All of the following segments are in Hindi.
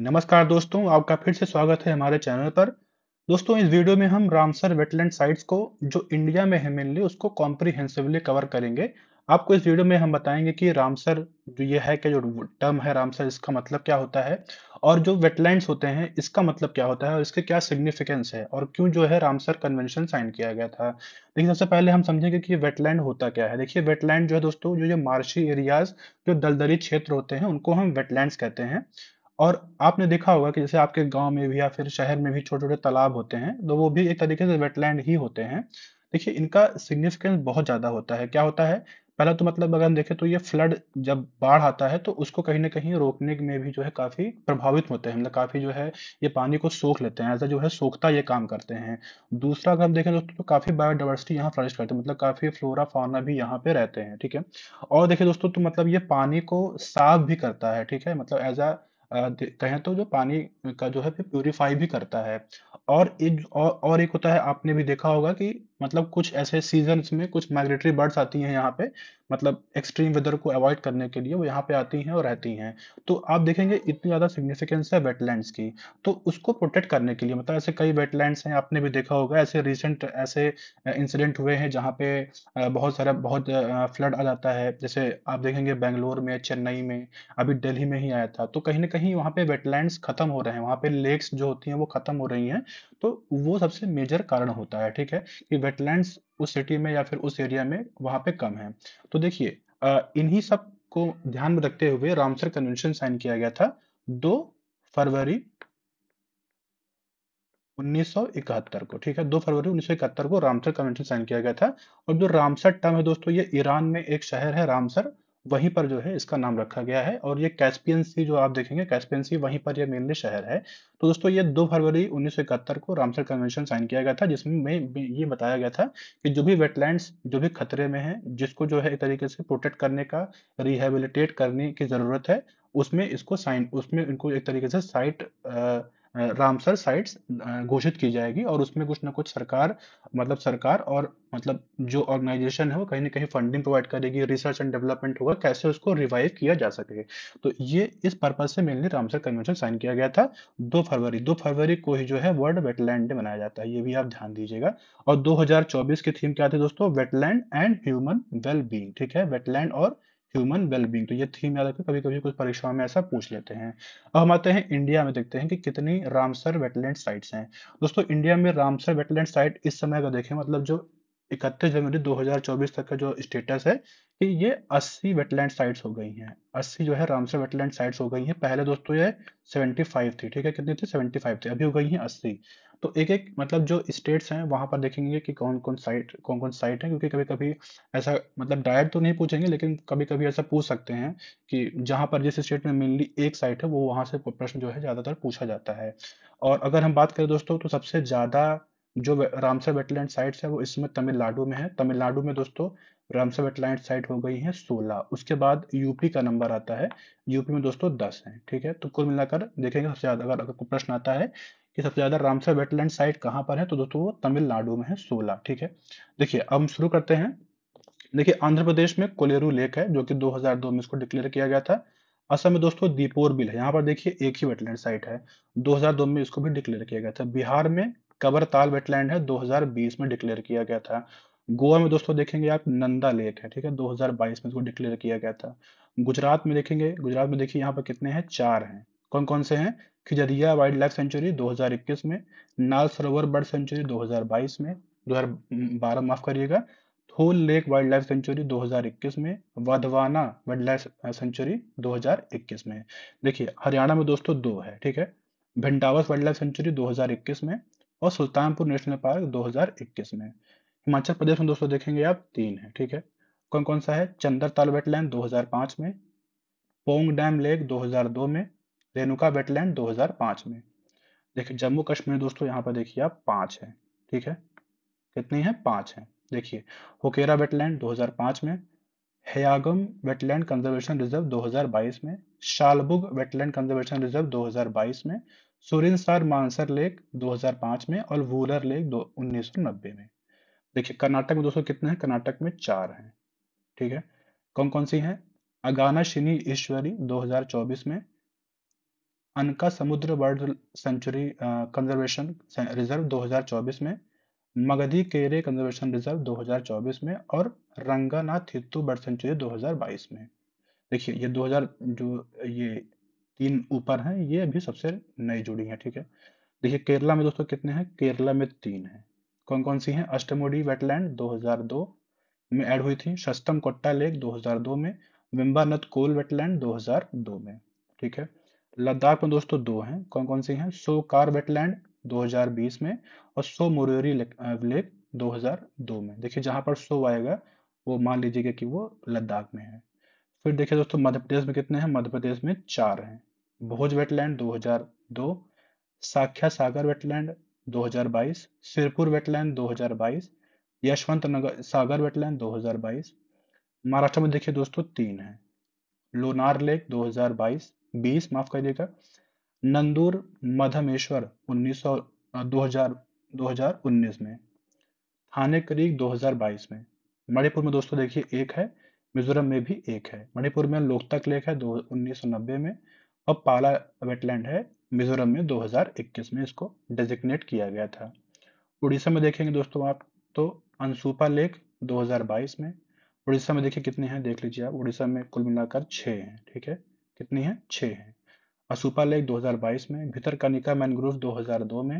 नमस्कार दोस्तों आपका फिर से स्वागत है हमारे चैनल पर दोस्तों इस वीडियो में हम रामसर वेटलैंड साइट्स को जो इंडिया में है मेनली उसको कॉम्प्रीहेंसिवली कवर करेंगे आपको इस वीडियो में हम बताएंगे कि रामसर जो ये है कि जो टर्म है रामसर इसका मतलब क्या होता है और जो वेटलैंड्स होते हैं इसका मतलब क्या होता है और इसके क्या सिग्निफिकेंस है और क्यों जो है रामसर कन्वेंशन साइन किया गया था देखिए सबसे पहले हम समझेंगे कि वेटलैंड होता क्या है देखिए वेटलैंड जो है दोस्तों जो ये मार्शी एरियाज जो दलदली क्षेत्र होते हैं उनको हम वेटलैंड कहते हैं और आपने देखा होगा कि जैसे आपके गांव में भी या फिर शहर में भी छोटे छोटे तालाब होते हैं तो वो भी एक तरीके से वेटलैंड ही होते हैं देखिए इनका सिग्निफिकेंस बहुत ज़्यादा होता है क्या होता है पहला तो मतलब अगर हम देखें तो ये फ्लड जब बाढ़ आता है तो उसको कहीं ना कहीं रोकने में भी जो है काफ़ी प्रभावित होते हैं मतलब काफ़ी जो है ये पानी को सोख लेते हैं ऐसा जो है सोखता ये काम करते हैं दूसरा अगर हम देखें दोस्तों तो काफ़ी बायोडाइवर्सिटी यहाँ फ्लरिश करते हैं मतलब काफ़ी फ्लोरा फाना भी यहाँ पे रहते हैं ठीक है और देखिये दोस्तों तो मतलब ये पानी को साफ भी करता है ठीक है मतलब एज अ कहें तो जो पानी का जो है प्यूरिफाई भी करता है और एक और एक होता है आपने भी देखा होगा कि मतलब कुछ ऐसे सीजन में कुछ माइग्रेटरी बर्ड्स आती हैं यहाँ पे मतलब एक्सट्रीम वेदर को अवॉइड करने के लिए वो यहाँ पे आती हैं और रहती हैं तो आप देखेंगे इतनी ज़्यादा सिग्निफिकेंस है वेटलैंड्स की तो उसको प्रोटेक्ट करने के लिए मतलब ऐसे कई वेटलैंड्स हैं आपने भी देखा होगा ऐसे रिसेंट ऐसे इंसिडेंट हुए हैं जहाँ पे बहुत सारा बहुत फ्लड आ जाता है जैसे आप देखेंगे बेंगलोर में चेन्नई में अभी दिल्ली में ही आया था तो कहीं ना कहीं वहाँ पे वेटलैंड्स खत्म हो रहे हैं वहाँ पे लेक्स जो होती हैं वो खत्म हो रही हैं तो वो सबसे मेजर कारण होता है ठीक है कि वेटलैंड्स उस सिटी में या फिर उस एरिया में वहां पे कम है तो देखिए इन्हीं सब को ध्यान में रखते हुए रामसर कन्वेंशन साइन किया गया था दो फरवरी 1971 को ठीक है दो फरवरी 1971 को रामसर कन्वेंशन साइन किया गया था और जो रामसर टर्म है दोस्तों ये ईरान में एक शहर है रामसर वहीं पर जो है इसका नाम रखा गया है और ये कैस्पियन सी जो आप देखेंगे कैस्पियन सी वहीं पर ये मेनली शहर है तो दोस्तों ये 2 फरवरी उन्नीस को रामसर कन्वेंशन साइन किया गया था जिसमें में ये बताया गया था कि जो भी वेटलैंड्स जो भी खतरे में है जिसको जो है एक तरीके से प्रोटेक्ट करने का रिहेबिलिटेट करने की ज़रूरत है उसमें इसको साइन उसमें इनको एक तरीके से साइट रामसर साइट्स घोषित की जाएगी और उसमें कुछ ना कुछ सरकार मतलब सरकार और मतलब जो ऑर्गेनाइजेशन है वो कहीं ना कहीं फंडिंग प्रोवाइड करेगी रिसर्च एंड डेवलपमेंट होगा कैसे उसको रिवाइव किया जा सके तो ये इस पर्पज से मेनली रामसर कन्वेंशन साइन किया गया था दो फरवरी दो फरवरी को ही जो है वर्ल्ड वेटलैंड डे मनाया जाता है ये भी आप ध्यान दीजिएगा और दो की थीम क्या थी दोस्तों वेटलैंड एंड ह्यूमन वेलबींग ठीक है वेटलैंड और ह्यूमन वेलबींग तो ये थीम याद रखें कभी कभी कुछ परीक्षाओं में ऐसा पूछ लेते हैं अब हम आते हैं इंडिया में देखते हैं कि कितनी रामसर वेटलैंड साइट्स हैं दोस्तों इंडिया में रामसर वेटलैंड साइट इस समय अगर देखें मतलब जो इकतीस जनवरी 2024 तक का जो स्टेटस है कि ये 80 वेटलैंड साइट्स हो गई हैं 80 जो है रामसर वेटलैंड साइट्स हो गई हैं पहले दोस्तों ये 75 थी ठीक है कितनी थी 75 थी अभी हो गई हैं तो एक एक मतलब जो स्टेट्स हैं वहाँ पर देखेंगे कि कौन कौन साइट कौन कौन साइट है क्योंकि कभी कभी ऐसा मतलब डायरेक्ट तो नहीं पूछेंगे लेकिन कभी कभी ऐसा पूछ सकते हैं कि जहाँ पर जिस स्टेट में मेनली एक साइट है वो वहाँ से प्रश्न जो है ज़्यादातर पूछा जाता है और अगर हम बात करें दोस्तों तो सबसे ज़्यादा जो रामसर वेटलैंड साइट्स है वो इसमें तमिलनाडु में है तमिलनाडु में दोस्तों रामसर वेटलैंड साइट हो गई है सोलह उसके बाद यूपी का नंबर आता है यूपी में दोस्तों दस है ठीक है तो कुल मिलाकर देखेंगे सबसे ज़्यादा अगर आपको प्रश्न आता है कि सबसे ज़्यादा रामसर वेटलैंड साइट कहां पर है तो दोस्तों वो तमिलनाडु में है सोलह ठीक है देखिए अब हम शुरू करते हैं देखिए आंध्र प्रदेश में कोलेरू लेक है जो कि 2002 में इसको डिक्लेयर किया गया था असम में दोस्तों दीपोर बिल है यहाँ पर देखिए एक ही वेटलैंड साइट है 2002 में इसको भी डिक्लेयर किया गया था बिहार में कबरताल वेटलैंड है 2020 में डिक्लेयर किया गया था गोवा में दोस्तों देखेंगे आप नंदा लेक है ठीक है 2022 में इसको डिक्लेयर किया गया था गुजरात में देखेंगे गुजरात में देखिए यहाँ पर कितने हैं चार हैं कौन कौन से हैं खिजरिया वाइल्ड लाइफ सेंचुरी 2021 में नाल सरोवर बर्ड सेंचुरी 2022 में 2012 माफ करिएगा Thol lake wildlife sanctuary 2021 में वधवाना वाइल्ड लाइफ सेंचुरी 2021 में देखिए हरियाणा में दोस्तों दो है ठीक है भिंडावस वाइल्ड लाइफ सेंचुरी 2021 में और सुल्तानपुर नेशनल पार्क 2021 में हिमाचल प्रदेश में दोस्तों देखेंगे आप तीन है ठीक है कौन कौन सा है चंदर ताल वेटलैंड 2005 में पोंग डैम लेक 2002 में रेणुका वेटलैंड 2005 में देखिए जम्मू कश्मीर दोस्तों यहाँ पर देखिए आप पांच है ठीक है कितनी है पांच है देखिए होकेरा वेटलैंड 2005 में हयागम वेटलैंड कंजर्वेशन रिजर्व 2022 में शालबुग वेटलैंड कंजर्वेशन रिजर्व 2022 में सुरिनसार मानसर लेक 2005 में और वूलर लेक उन्नीस में देखिए कर्नाटक में दोस्तों कितने हैं कर्नाटक में चार हैं ठीक है कौन कौन सी हैं अगाना शिनी ईश्वरी 2024 में अनका समुद्र बर्ड सेंचुरी कंजर्वेशन रिजर्व 2024 में मगधी केरे कंजर्वेशन रिजर्व 2024 में और रंगानाथित्तू बर्ड सेंचुरी 2022 में देखिए ये 2000 जो ये तीन ऊपर हैं ये अभी सबसे नई जुड़ी हैं ठीक है देखिए केरला में दोस्तों कितने हैं केरला में तीन हैं कौन कौन सी हैं अष्टमुडी वेटलैंड 2002 में ऐड हुई थी सस्तम कोट्टा लेक 2002 में विम्बानत कोल वेटलैंड 2002 में ठीक है लद्दाख में दोस्तों दो हैं कौन कौन सी हैं सो कार वेटलैंड 2020 में और सो मुरेरी लेक 2002 में देखिए जहां पर सो आएगा वो मान लीजिएगा कि वो लद्दाख में है फिर देखिए दोस्तों मध्य प्रदेश में कितने हैं मध्य प्रदेश में चार हैं Bhoj wetland 2002 Sakhya Sagar wetland 2022 Sirpur wetland 2022 Yashwant Nagar Sagar wetland 2022 Maharashtra में देखिए दोस्तों तीन हैं लोनार लेक 2022 बीस माफ करिएगा नंदूर मधमेश्वर उन्नीस सौ दो हजार दो हजार उन्नीस में थाने करीब दो में मणिपुर में दोस्तों देखिए एक है मिजोरम में भी एक है मणिपुर में लोकतक लेक है दो उन्नीस सौ नब्बे में और पाला वेटलैंड है मिजोरम में 2021 में इसको डेजिग्नेट किया गया था उड़ीसा में देखेंगे दोस्तों आप तो अनसुपा लेक 2022 में उड़ीसा में देखिए कितने हैं देख लीजिए आप उड़ीसा में कुल मिलाकर छः हैं ठीक है कितनी है छः है असुपा लेक 2022 में भितरकनिका मैनग्रोव 2002 में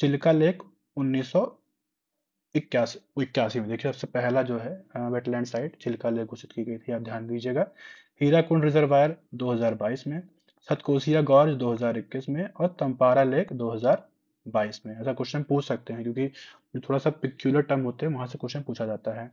चिल्का लेक उन्नीस इक्यासी में देखिए सबसे पहला जो है वेटलैंड साइट चिल्का लेक घोषित की गई थी आप ध्यान दीजिएगा हीराकुंड रिजर्वायर 2022 में सतकोसिया गॉर्ज 2021 में और तंपारा लेक 2022 में ऐसा क्वेश्चन पूछ सकते हैं क्योंकि थोड़ा सा पिक्यूलर टर्म होते हैं वहां से क्वेश्चन पूछा जाता है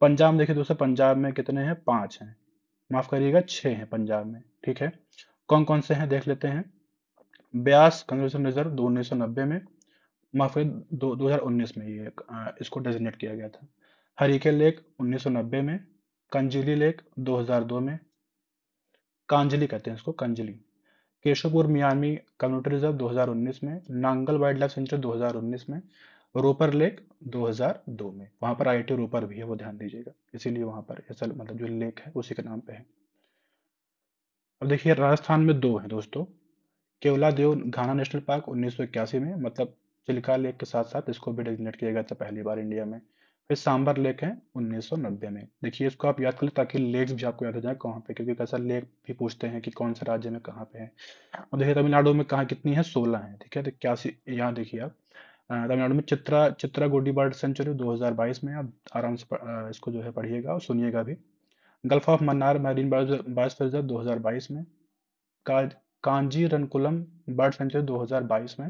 पंजाब देखिए दोस्तों पंजाब में कितने हैं पाँच हैं माफ करिएगा छह हैं पंजाब में ठीक है कौन कौन से हैं देख लेते हैं ब्यास कंजर्वेशन रिजर्व दो उन्नीस सौ नब्बे में माफ करिए दो हजार उन्नीस में ये इसको डेजिग्नेट किया गया था हरीके लेक उन्नीस सौ नब्बे में कंजिली लेक दो हजार दो में कांजली कहते हैं इसको कंजली केशवपुर मियामी कम्युनिटी रिजर्व दो हजार उन्नीस में नांगल वाइल्ड लाइफ सेंचुरी दो हजार उन्नीस में रोपर लेक 2002 में वहां पर आई रोपर भी है वो ध्यान दीजिएगा इसीलिए वहां पर ऐसा मतलब जो लेक है उसी के नाम पे है अब देखिए राजस्थान में दो हैं दोस्तों केवला देव घाना नेशनल पार्क उन्नीस में मतलब चिल्का लेक के साथ साथ इसको भी डेजिग्नेट किया गया था पहली बार इंडिया में फिर सांबर लेक है उन्नीस में देखिए इसको आप याद कर लें ताकि लेक्स भी आपको याद हो जाए कहाँ पे क्योंकि कैसा लेक भी पूछते हैं कि कौन से राज्य में कहाँ पे है और देखिए तमिलनाडु में कहाँ कितनी है सोलह है ठीक है तो इक्यासी यहाँ देखिए आप तमिलनाडु में चित्रा चित्रा गोडी बर्ड सेंचुरी 2022 में आप आराम से इसको जो है पढ़िएगा और सुनिएगा भी gulf of Mannar marine bird reserve 2022 में कांजी रनकुलम बर्ड सेंचुरी 2022 में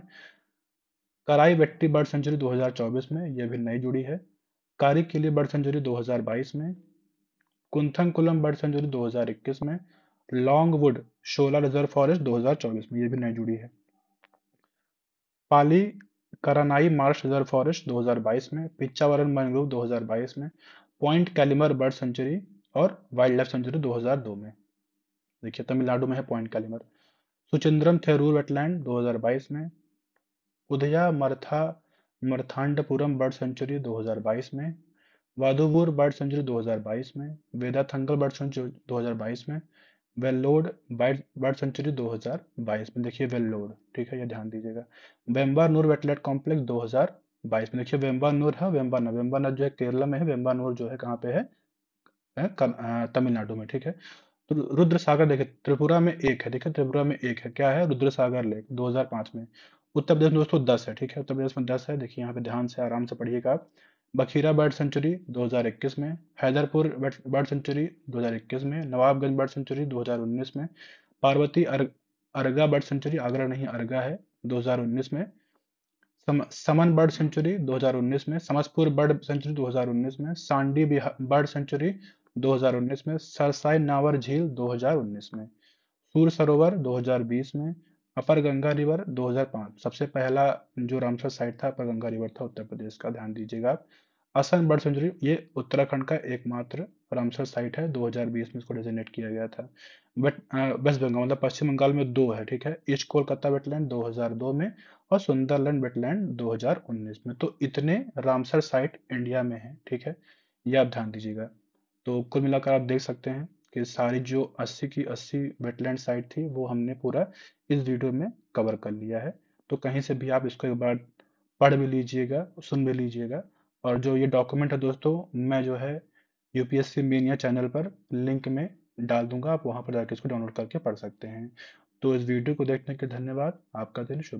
कराई वेट्टी बर्ड सेंचुरी 2024 में यह भी नई जुड़ी है कारी के लिए बर्ड सेंचुरी 2022 में कुंथनकुलम बर्ड सेंचुरी 2021 में लॉन्गवुड शोला रिजर्व फॉरेस्ट 2024 में यह भी नई जुड़ी है Pallikaranai marsh reserve forest 2022 में पिच्चावरन मैनग्रोव 2022 में पॉइंट कैलिमर बर्ड सेंचुरी और वाइल्ड लाइफ सेंचुरी 2002 में देखिए तमिलनाडु में है पॉइंट कैलिमर सुचिंद्रम थेरूर वेटलैंड 2022 में उदया मरथा मरथांडपुरम बर्ड सेंचुरी 2022 में वादुवुर बर्ड सेंचुरी 2022 में वेदा थंगल बर्ड सेंचुरी 2022 में वेल्लोड बर्ड सेंचुरी 2022 में देखिए वेल्लोड ठीक है ये ध्यान दीजिएगा वेम्बा नूर वेटलैंड कॉम्प्लेक्स 2022 में देखिए वेम्बा नूर है वेम्बा नर वेम्बा नर जो है केरला में है वेम्बा नूर जो है कहाँ पे है तमिलनाडु में ठीक है तो रुद्र सागर देखिए त्रिपुरा में एक है देखिए त्रिपुरा में एक है क्या है रुद्र सागर लेक 2005 में उत्तर प्रदेश में दोस्तों दस है ठीक है उत्तर प्रदेश में दस है देखिए यहाँ पे ध्यान से आराम से पढ़िएगा आप बखीरा बर्ड सेंचुरी 2021 में हैदरपुर बर्ड सेंचुरी 2021 में नवाबगंज बर्ड सेंचुरी 2019 में पार्वती अर, अरगा बर्ड सेंचुरी आगरा नहीं अरगा है 2019 में सम, समन बर्ड सेंचुरी 2019 में समसपुर बर्ड सेंचुरी 2019 में सांडी बर्ड सेंचुरी 2019 में सरसाई नावर झील 2019 में सूर सरोवर 2020 में अपर गंगा रिवर 2005 सबसे पहला जो रामसर साइट था अपर गंगा रिवर था उत्तर प्रदेश का ध्यान दीजिएगा आप असम बर्ड सेंचुरी ये उत्तराखंड का एकमात्र रामसर साइट है 2020 में इसको डेजिनेट किया गया था बट वेस्ट बंगाल मतलब पश्चिम बंगाल में दो है ठीक है ईस्ट कोलकाता वेटलैंड 2002 में और सुंदरलैंड वेटलैंड 2019 में तो इतने रामसर साइट इंडिया में है ठीक है ये आप ध्यान दीजिएगा तो कुल मिलाकर आप देख सकते हैं कि सारी जो 80 की 80 वेटलैंड साइट थी वो हमने पूरा इस वीडियो में कवर कर लिया है तो कहीं से भी आप इसको एक बार पढ़ भी लीजिएगा सुन भी लीजिएगा और जो ये डॉक्यूमेंट है दोस्तों मैं जो है यूपीएससी मेनिया चैनल पर लिंक में डाल दूंगा आप वहाँ पर जाकर इसको डाउनलोड करके पढ़ सकते हैं तो इस वीडियो को देखने के धन्यवाद आपका दिन शुभ